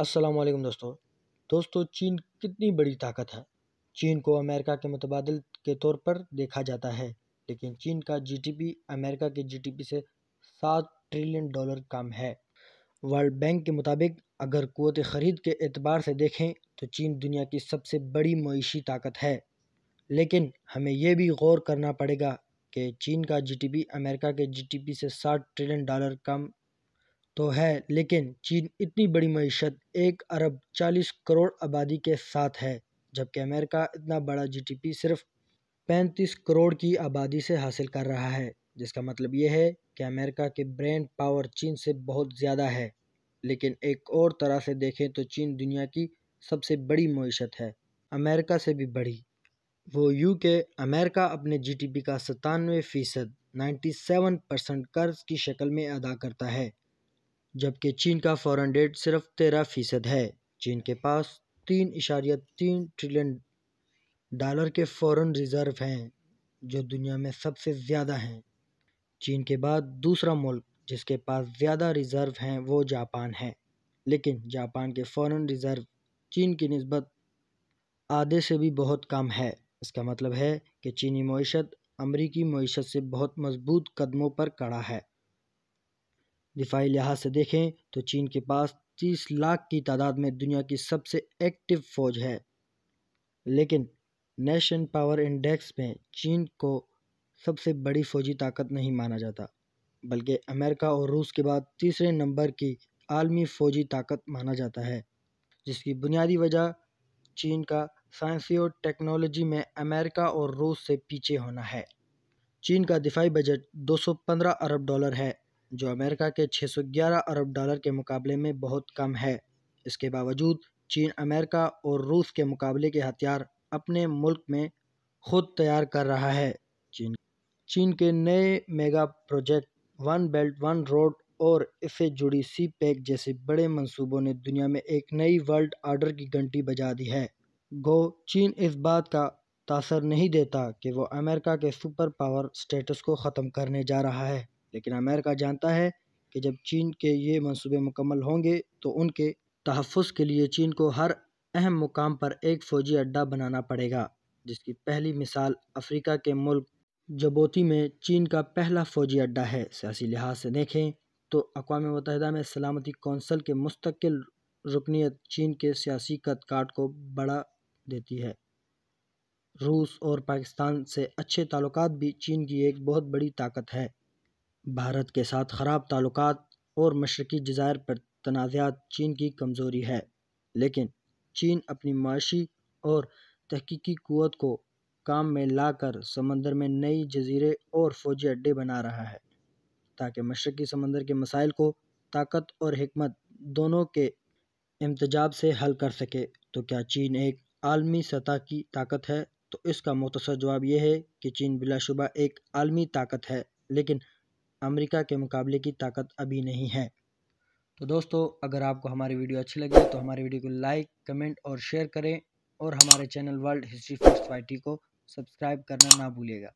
अस्सलाम वालेकुम दोस्तों दोस्तों चीन कितनी बड़ी ताकत है चीन को अमेरिका के मुतबादल के तौर पर देखा जाता है लेकिन चीन का जीडीपी अमेरिका के जीडीपी से सात ट्रिलियन डॉलर कम है वर्ल्ड बैंक के मुताबिक अगर कुत ख़रीद के एतबार से देखें तो चीन दुनिया की सबसे बड़ी मीशी ताकत है लेकिन हमें यह भी गौर करना पड़ेगा कि चीन का जीडीपी अमेरिका के जीडीपी से साठ ट्रिलियन डॉलर कम तो है लेकिन चीन इतनी बड़ी मीशत एक अरब चालीस करोड़ आबादी के साथ है जबकि अमेरिका इतना बड़ा जीडीपी सिर्फ पैंतीस करोड़ की आबादी से हासिल कर रहा है जिसका मतलब यह है कि अमेरिका के ब्रैंड पावर चीन से बहुत ज़्यादा है लेकिन एक और तरह से देखें तो चीन दुनिया की सबसे बड़ी मीशत है अमेरिका से भी बड़ी वो यू के अमेरिका अपने जीडीपी का सतानवे फ़ीसद नाइन्टी सेवन परसेंट कर्ज की शक्ल में अदा करता है जबकि चीन का फ़ॉरेन डेट सिर्फ तेरह फ़ीसद है चीन के पास तीन इशारिया तीन ट्रिलियन डॉलर के फ़ॉरेन रिज़र्व हैं जो दुनिया में सबसे ज़्यादा हैं चीन के बाद दूसरा मुल्क जिसके पास ज़्यादा रिज़र्व हैं वो जापान है लेकिन जापान के फ़ॉरेन रिज़र्व चीन की नस्बत आधे से भी बहुत कम है इसका मतलब है कि चीनी मीशत अमरीकी मीशत से बहुत मजबूत कदमों पर कड़ा है दिफाई लिहाज से देखें तो चीन के पास तीस लाख की तादाद में दुनिया की सबसे एक्टिव फौज है लेकिन नेशन पावर इंडेक्स में चीन को सबसे बड़ी फौजी ताकत नहीं माना जाता बल्कि अमेरिका और रूस के बाद तीसरे नंबर की आलमी फौजी ताकत माना जाता है जिसकी बुनियादी वजह चीन का साइंसी और टेक्नोलॉजी में अमेरिका और रूस से पीछे होना है चीन का दिफाई बजट 215 अरब डॉलर है जो अमेरिका के 611 अरब डॉलर के मुकाबले में बहुत कम है इसके बावजूद चीन अमेरिका और रूस के मुकाबले के हथियार अपने मुल्क में खुद तैयार कर रहा है चीन चीन के नए mega project one belt one road और इससे जुड़ी सी पैक जैसे बड़े मंसूबों ने दुनिया में एक नई वर्ल्ड आर्डर की घंटी बजा दी है गो चीन इस बात का तासर नहीं देता कि वो अमेरिका के सुपर पावर स्टेटस को ख़त्म करने जा रहा है लेकिन अमेरिका जानता है कि जब चीन के ये मंसूबे मुकम्मल होंगे तो उनके तहफ़ के लिए चीन को हर अहम मुकाम पर एक फ़ौजी अड्डा बनाना पड़ेगा जिसकी पहली मिसाल अफ्रीका के मुल्क जबोती में चीन का पहला फ़ौजी अड्डा है सियासी लिहाज से देखें तो अकवा मुतहदा में सलामती कौंसल के मुस्तकिल रुकनीत चीन के सियासी कद काट को बढ़ा देती है रूस और पाकिस्तान से अच्छे ताल्लुक भी चीन की एक बहुत बड़ी ताकत है भारत के साथ ख़राब ताल्लुक और मशरक़ी जज़ायर पर तनाज़ात चीन की कमज़ोरी है लेकिन चीन अपनी माशी और तहक़ीकी कवत को काम में लाकर समंदर में नई जजीरे और फौजी अड्डे बना रहा है ताकि मशरक़ी समंदर के मसाइल को ताकत और हमत दोनों के इम्तजाब से हल कर सके तो क्या चीन एक आलमी सतह की ताकत है तो इसका मुख्तर जवाब यह है कि चीन बिलाशुबा एक आलमी ताकत है लेकिन अमेरिका के मुकाबले की ताकत अभी नहीं है तो दोस्तों अगर आपको हमारी वीडियो अच्छी लगी तो हमारे वीडियो को लाइक कमेंट और शेयर करें और हमारे channel world history first Y को सब्सक्राइब करना ना भूलिएगा